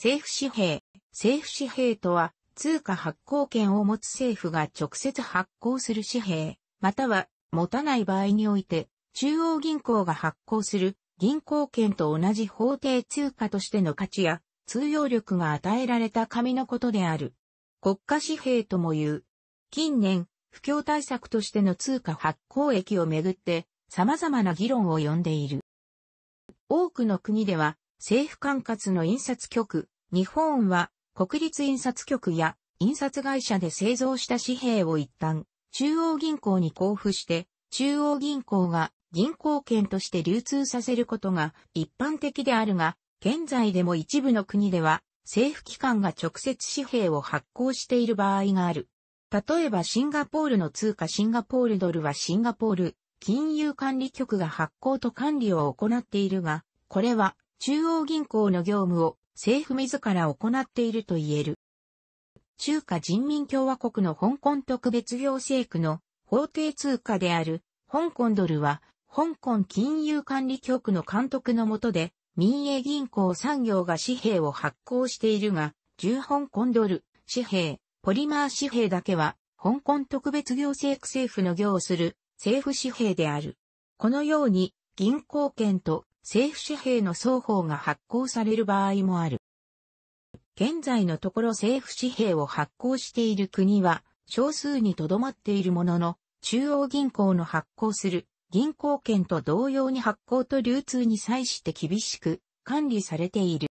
政府紙幣。政府紙幣とは、通貨発行権を持つ政府が直接発行する紙幣、または持たない場合において、中央銀行が発行する銀行券と同じ法定通貨としての価値や通用力が与えられた紙のことである。国家紙幣とも言う。近年、不況対策としての通貨発行益をめぐって様々な議論を呼んでいる。多くの国では政府管轄の印刷局、日本は国立印刷局や印刷会社で製造した紙幣を一旦中央銀行に交付して中央銀行が銀行券として流通させることが一般的であるが、現在でも一部の国では政府機関が直接紙幣を発行している場合がある。例えばシンガポールの通貨シンガポールドルはシンガポール金融管理局が発行と管理を行っているが、これは中央銀行の業務を政府自ら行っていると言える。中華人民共和国の香港特別行政区の法定通貨である香港ドルは香港金融管理局の監督の下で民営銀行産業が紙幣を発行しているが、重香港ドル、紙幣、ポリマー紙幣だけは香港特別行政区政府の行する政府紙幣である。このように銀行券と政府紙幣の双方が発行される場合もある。現在のところ政府紙幣を発行している国は少数にとどまっているものの、中央銀行の発行する銀行券と同様に発行と流通に際して厳しく管理されている。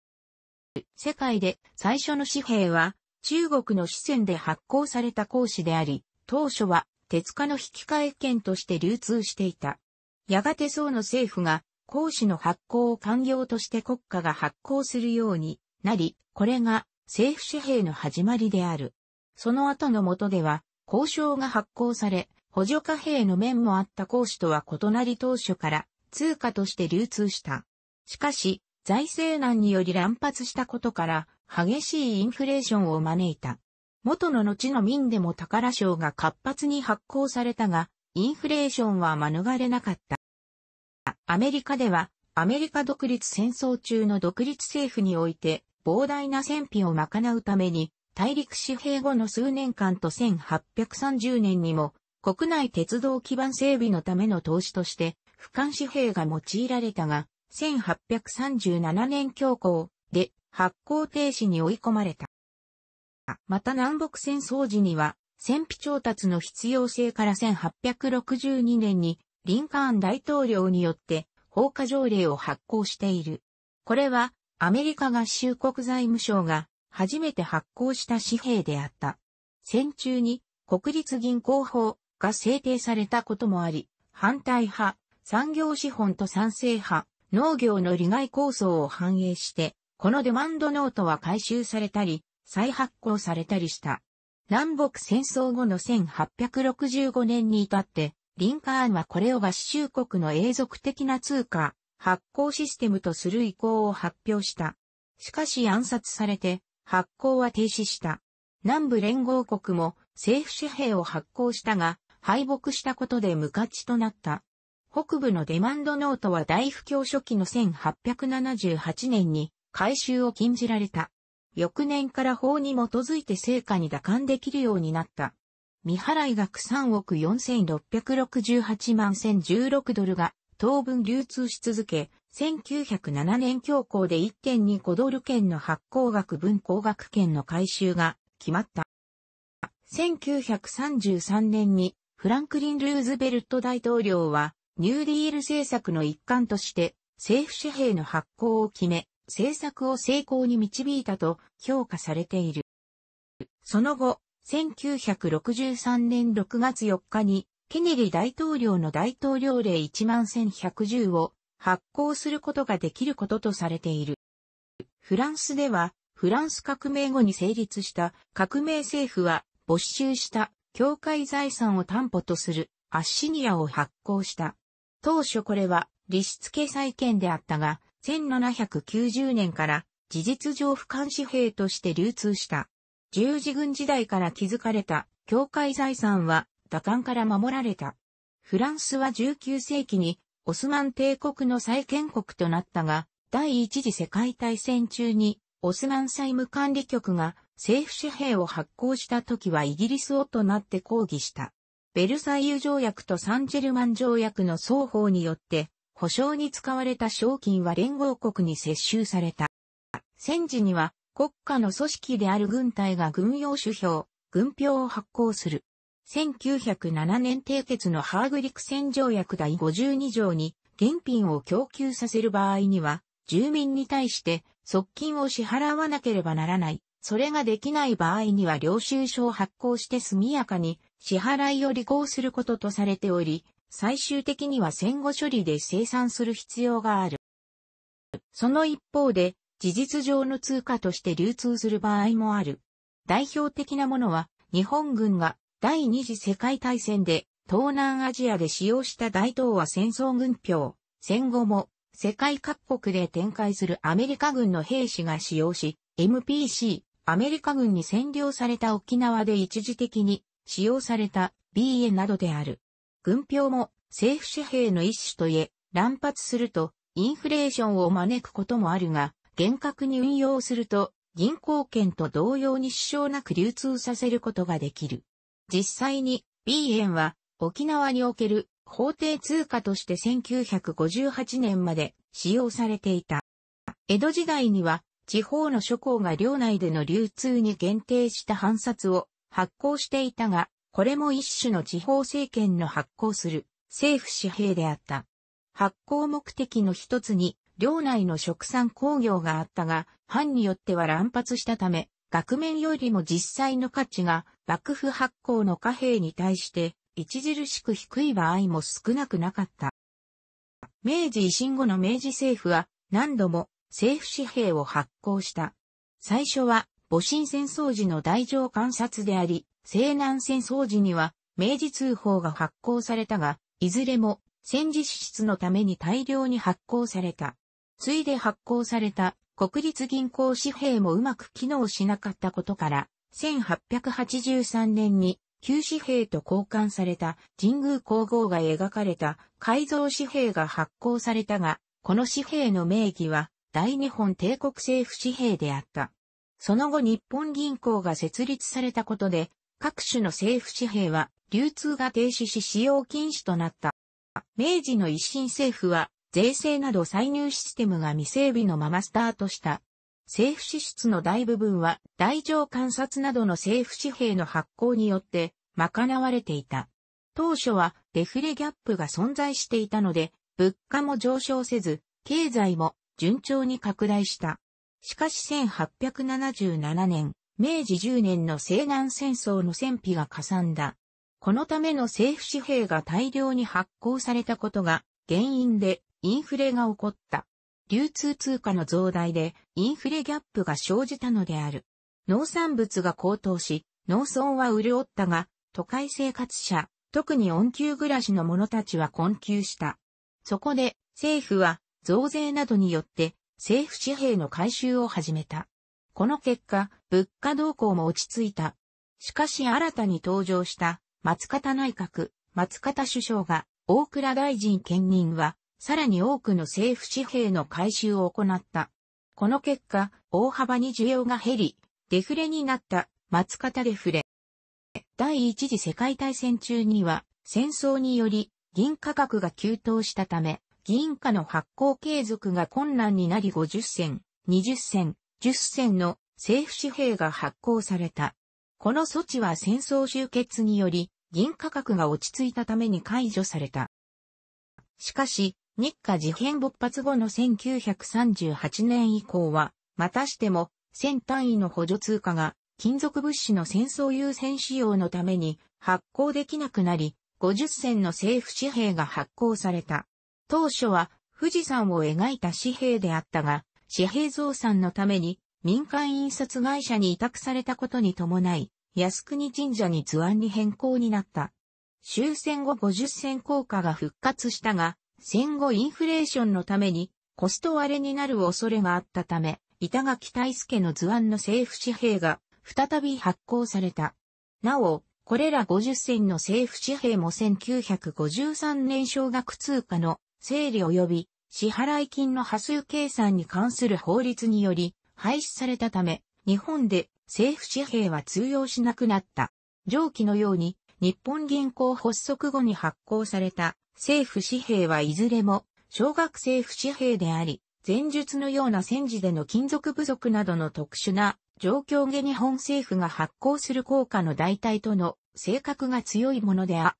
世界で最初の紙幣は中国の四川で発行された講師であり、当初は鉄化の引き換え券として流通していた。やがて宋の政府が公紙の発行を官業として国家が発行するようになり、これが政府紙幣の始まりである。その後の下では、交渉が発行され、補助貨幣の面もあった公紙とは異なり当初から通貨として流通した。しかし、財政難により乱発したことから、激しいインフレーションを招いた。元の後の民でも宝賞が活発に発行されたが、インフレーションは免れなかった。アメリカでは、アメリカ独立戦争中の独立政府において、膨大な戦費を賄うために、大陸紙幣後の数年間と1830年にも、国内鉄道基盤整備のための投資として、俯瞰紙幣が用いられたが、1837年強行で発行停止に追い込まれた。また南北戦争時には、戦費調達の必要性から1862年にリンカーン大統領によって放火条例を発行している。これはアメリカ合衆国財務省が初めて発行した紙幣であった。戦中に国立銀行法が制定されたこともあり、反対派、産業資本と賛成派、農業の利害構想を反映して、このデマンドノートは回収されたり、再発行されたりした。南北戦争後の1865年に至って、リンカーンはこれをバッシュ国の永続的な通貨、発行システムとする意向を発表した。しかし暗殺されて、発行は停止した。南部連合国も政府紙幣を発行したが、敗北したことで無価値となった。北部のデマンドノートは大不況初期の1878年に回収を禁じられた。翌年から法に基づいて成果に打感できるようになった。未払い額3億4668万1016ドルが当分流通し続け、1907年恐慌で1.25ドル券の発行額分高額券の回収が決まった。1933年にフランクリン・ルーズベルト大統領はニューディール政策の一環として政府紙幣の発行を決め、政策を成功に導いたと評価されている。その後、1963年6月4日に、ケネディ大統領の大統領令11110を発行することができることとされている。フランスでは、フランス革命後に成立した革命政府は没収した教会財産を担保とするアッシニアを発行した。当初これは立室掲債権であったが、1790年から事実上不監視兵として流通した。十字軍時代から築かれた教会財産は打艦から守られた。フランスは19世紀にオスマン帝国の再建国となったが、第一次世界大戦中にオスマン債務管理局が政府紙幣を発行した時はイギリスをとなって抗議した。ベルサイユ条約とサンジェルマン条約の双方によって、保証に使われた賞金は連合国に接収された。戦時には国家の組織である軍隊が軍用主表、軍票を発行する。1907年締結のハーグ陸戦条約第52条に、現品を供給させる場合には、住民に対して側金を支払わなければならない。それができない場合には領収書を発行して速やかに支払いを履行することとされており、最終的には戦後処理で生産する必要がある。その一方で、事実上の通貨として流通する場合もある。代表的なものは、日本軍が第二次世界大戦で東南アジアで使用した大東亜戦争軍票、戦後も世界各国で展開するアメリカ軍の兵士が使用し、MPC、アメリカ軍に占領された沖縄で一時的に使用された BA などである。軍票も政府紙幣の一種といえ、乱発するとインフレーションを招くこともあるが、厳格に運用すると、銀行券と同様に支障なく流通させることができる。実際に B 円は沖縄における法定通貨として1958年まで使用されていた。江戸時代には地方の諸行が領内での流通に限定した藩札を発行していたが、これも一種の地方政権の発行する政府紙幣であった。発行目的の一つに領内の食産工業があったが、藩によっては乱発したため、額面よりも実際の価値が幕府発行の貨幣に対して著しく低い場合も少なくなかった。明治維新後の明治政府は何度も政府紙幣を発行した。最初は戊辰戦争時の大乗観察であり、西南戦争時には明治通報が発行されたが、いずれも戦時支出のために大量に発行された。ついで発行された国立銀行紙幣もうまく機能しなかったことから、1883年に旧紙幣と交換された神宮皇后が描かれた改造紙幣が発行されたが、この紙幣の名義は大日本帝国政府紙幣であった。その後日本銀行が設立されたことで、各種の政府紙幣は流通が停止し使用禁止となった。明治の維新政府は税制など歳入システムが未整備のままスタートした。政府支出の大部分は、大乗観察などの政府紙幣の発行によって、賄われていた。当初は、デフレギャップが存在していたので、物価も上昇せず、経済も順調に拡大した。しかし1877年、明治10年の西南戦争の戦費がかさんだ。このための政府紙幣が大量に発行されたことが原因でインフレが起こった。流通通貨の増大でインフレギャップが生じたのである。農産物が高騰し、農村は潤ったが、都会生活者、特に恩給暮らしの者たちは困窮した。そこで、政府は、増税などによって、政府紙幣の回収を始めた。この結果、物価動向も落ち着いた。しかし新たに登場した、松方内閣、松方首相が、大倉大臣兼任は、さらに多くの政府紙幣の回収を行った。この結果、大幅に需要が減り、デフレになった松方デフレ。第一次世界大戦中には、戦争により銀価格が急騰したため、銀貨の発行継続が困難になり50銭、20銭、10銭の政府紙幣が発行された。この措置は戦争終結により銀価格が落ち着いたために解除された。しかし、日華事変勃発後の1938年以降は、またしても、1000単位の補助通貨が、金属物資の戦争優先使用のために発行できなくなり、50銭の政府紙幣が発行された。当初は富士山を描いた紙幣であったが、紙幣増産のために民間印刷会社に委託されたことに伴い、靖国神社に図案に変更になった。終戦後50銭硬貨が復活したが、戦後インフレーションのためにコスト割れになる恐れがあったため、板垣大助の図案の政府紙幣が再び発行された。なお、これら50銭の政府紙幣も1953年少額通貨の整理及び支払金の波数計算に関する法律により廃止されたため、日本で政府紙幣は通用しなくなった。上記のように日本銀行発足後に発行された政府紙幣はいずれも、小学生不紙幣であり、前述のような戦時での金属不足などの特殊な状況下日本政府が発行する効果の代替との性格が強いものであ。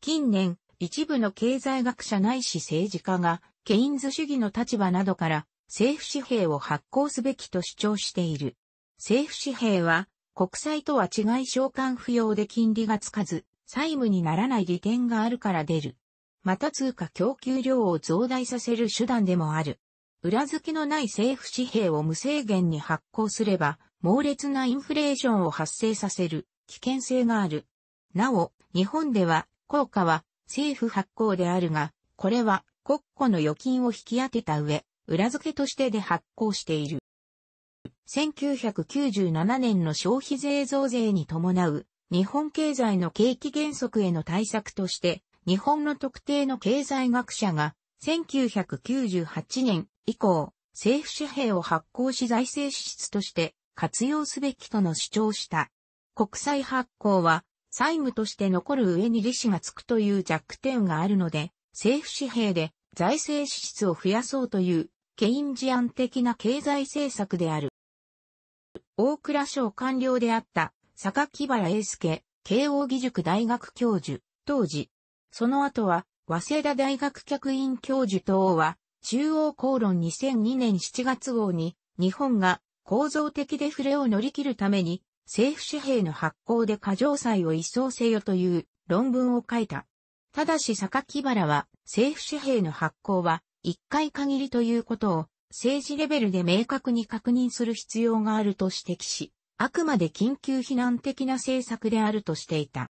近年、一部の経済学者ないし政治家が、ケインズ主義の立場などから、政府紙幣を発行すべきと主張している。政府紙幣は、国債とは違い償還不要で金利がつかず、債務にならない利点があるから出る。また通貨供給量を増大させる手段でもある。裏付けのない政府紙幣を無制限に発行すれば、猛烈なインフレーションを発生させる危険性がある。なお、日本では、効果は政府発行であるが、これは国庫の預金を引き当てた上、裏付けとしてで発行している。1997年の消費税増税に伴う日本経済の景気減速への対策として、日本の特定の経済学者が、1998年以降、政府紙幣を発行し財政支出として活用すべきとの主張した。国債発行は、債務として残る上に利子がつくという弱点があるので、政府紙幣で財政支出を増やそうという、ケインジアン的な経済政策である。大蔵省官僚であった坂木原英介、慶応義塾大学教授、当時。その後は、早稲田大学客員教授等は、中央公論2002年7月号に、日本が構造的デフレを乗り切るために、政府紙幣の発行で過剰債を一掃せよという論文を書いた。ただし坂木原は、政府紙幣の発行は、一回限りということを、政治レベルで明確に確認する必要があると指摘し、あくまで緊急避難的な政策であるとしていた。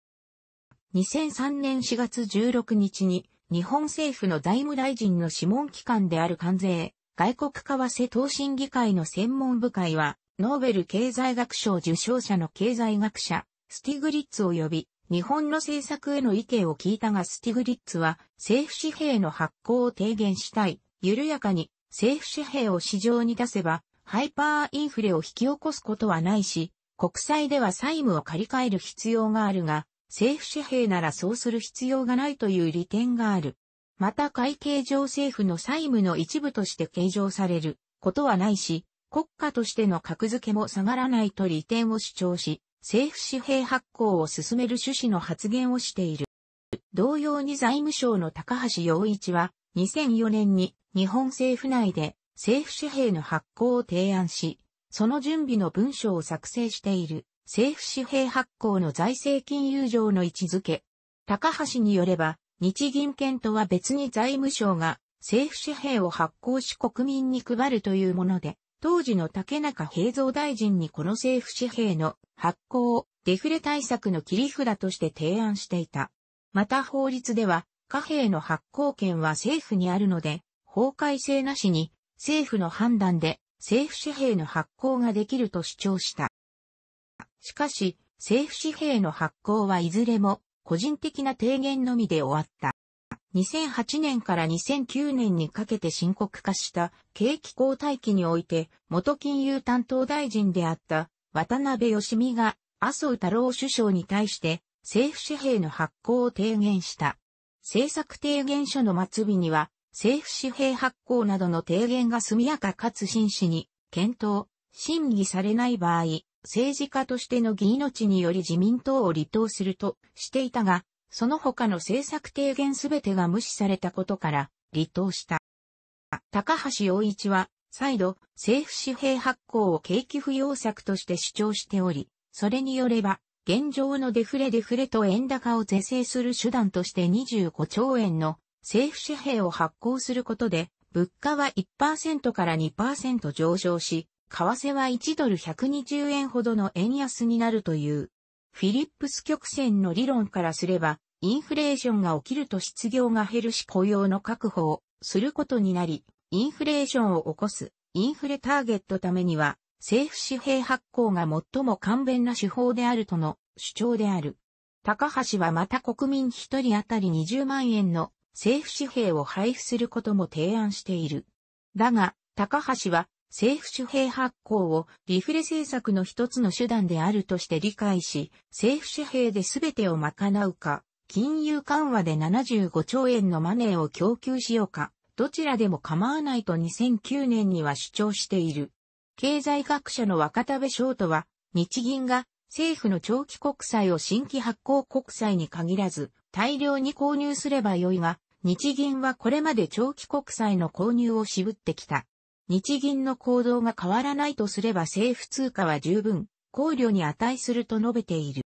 2003年4月16日に日本政府の財務大臣の諮問機関である関税、外国為替投審議会の専門部会は、ノーベル経済学賞受賞者の経済学者、スティグリッツを呼び、日本の政策への意見を聞いたがスティグリッツは政府紙幣の発行を提言したい、緩やかに政府紙幣を市場に出せばハイパーインフレを引き起こすことはないし、国債では債務を借り換える必要があるが、政府紙幣ならそうする必要がないという利点がある。また会計上政府の債務の一部として計上されることはないし、国家としての格付けも下がらないと利点を主張し、政府紙幣発行を進める趣旨の発言をしている。同様に財務省の高橋洋一は、2004年に日本政府内で政府紙幣の発行を提案し、その準備の文書を作成している政府紙幣発行の財政金融上の位置づけ。高橋によれば、日銀券とは別に財務省が政府紙幣を発行し国民に配るというもので、当時の竹中平蔵大臣にこの政府紙幣の発行をデフレ対策の切り札として提案していた。また法律では貨幣の発行権は政府にあるので、法改正なしに政府の判断で政府紙幣の発行ができると主張した。しかし、政府紙幣の発行はいずれも個人的な提言のみで終わった。2008年から2009年にかけて深刻化した景気交代期において元金融担当大臣であった渡辺義美が麻生太郎首相に対して政府紙幣の発行を提言した。政策提言書の末尾には政府紙幣発行などの提言が速やかかつ真摯に検討、審議されない場合、政治家としての義命により自民党を離党するとしていたが、その他の政策提言すべてが無視されたことから離党した。高橋洋一は、再度、政府紙幣発行を景気不要策として主張しており、それによれば、現状のデフレデフレと円高を是正する手段として25兆円の政府紙幣を発行することで、物価は1%から2%上昇し、為替は1ドル120円ほどの円安になるという、フィリップス曲線の理論からすれば、インフレーションが起きると失業が減るし雇用の確保をすることになり、インフレーションを起こすインフレターゲットためには、政府紙幣発行が最も簡便な手法であるとの主張である。高橋はまた国民1人当たり20万円の政府紙幣を配布することも提案している。だが、高橋は政府紙幣発行をリフレ政策の一つの手段であるとして理解し、政府紙幣で全てを賄うか、金融緩和で75兆円のマネーを供給しようか、どちらでも構わないと2009年には主張している。経済学者の若田部翔とは、日銀が政府の長期国債を新規発行国債に限らず、大量に購入すればよいが、日銀はこれまで長期国債の購入を渋ってきた。日銀の行動が変わらないとすれば政府通貨は十分考慮に値すると述べている。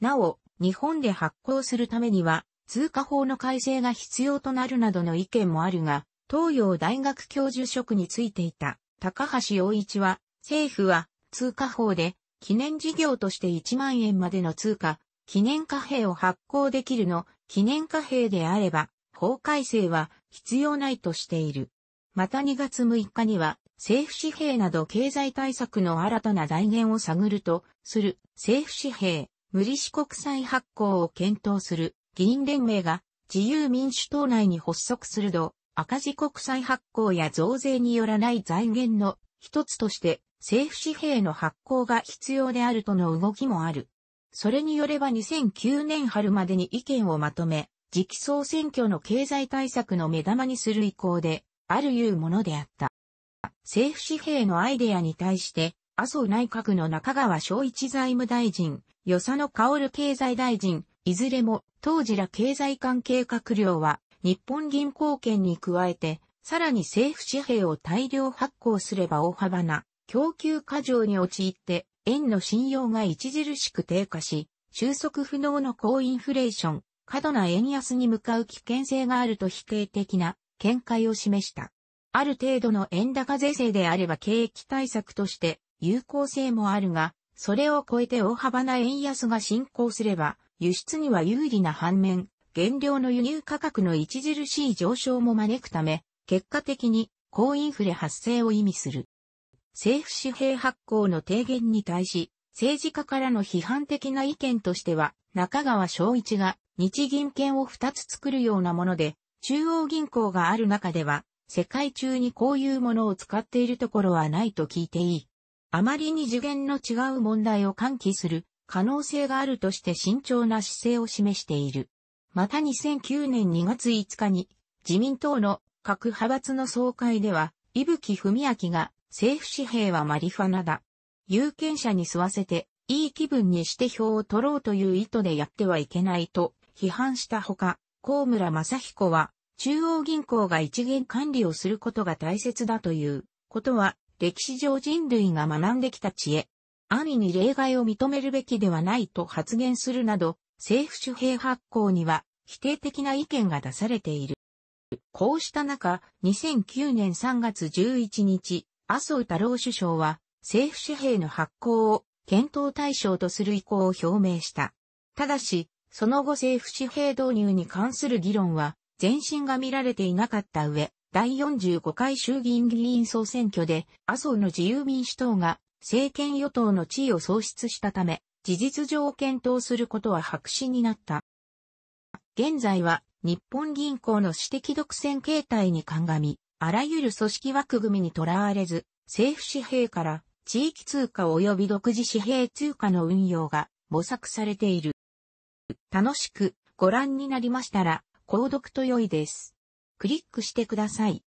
なお、日本で発行するためには通貨法の改正が必要となるなどの意見もあるが、東洋大学教授職についていた高橋洋一は、政府は通貨法で記念事業として1万円までの通貨、記念貨幣を発行できるの記念貨幣であれば、法改正は必要ないとしている。また2月6日には、政府紙幣など経済対策の新たな財源を探るとする政府紙幣、無利子国債発行を検討する議員連盟が自由民主党内に発足すると赤字国債発行や増税によらない財源の一つとして政府紙幣の発行が必要であるとの動きもある。それによれば2009年春までに意見をまとめ、直送選挙の経済対策の目玉にする意向で、あるいうものであった。政府紙幣のアイデアに対して、麻生内閣の中川昭一財務大臣、与謝野薫経済大臣、いずれも当時ら経済関係閣僚は、日本銀行券に加えて、さらに政府紙幣を大量発行すれば大幅な供給過剰に陥って円の信用が著しく低下し、収束不能の高インフレーション、過度な円安に向かう危険性があると否定的な見解を示した。ある程度の円高税制であれば景気対策として有効性もあるが、それを超えて大幅な円安が進行すれば、輸出には有利な反面、原料の輸入価格の著しい上昇も招くため、結果的に高インフレ発生を意味する。政府紙幣発行の提言に対し、政治家からの批判的な意見としては、中川昭一が日銀券を2つ作るようなもので、中央銀行がある中では、世界中にこういうものを使っているところはないと聞いていい。あまりに次元の違う問題を喚起する可能性があるとして慎重な姿勢を示している。また2009年2月5日に自民党の各派閥の総会では、伊吹文明が政府紙幣はマリファナだ。有権者に吸わせて、いい気分にして票を取ろうという意図でやってはいけないと批判したほか、高村正彦は、中央銀行が一元管理をすることが大切だということは、歴史上人類が学んできた知恵。安易に例外を認めるべきではないと発言するなど、政府紙幣発行には否定的な意見が出されている。こうした中、2009年3月11日、麻生太郎首相は政府紙幣の発行を検討対象とする意向を表明した。ただし、その後政府紙幣導入に関する議論は前進が見られていなかった上、第45回衆議院議員総選挙で麻生の自由民主党が政権与党の地位を喪失したため、事実上検討することは白紙になった。現在は日本銀行の私的独占形態に鑑み、あらゆる組織枠組みにとらわれず、政府紙幣から地域通貨及び独自紙幣通貨の運用が模索されている。楽しくご覧になりましたら、購読と良いです。クリックしてください。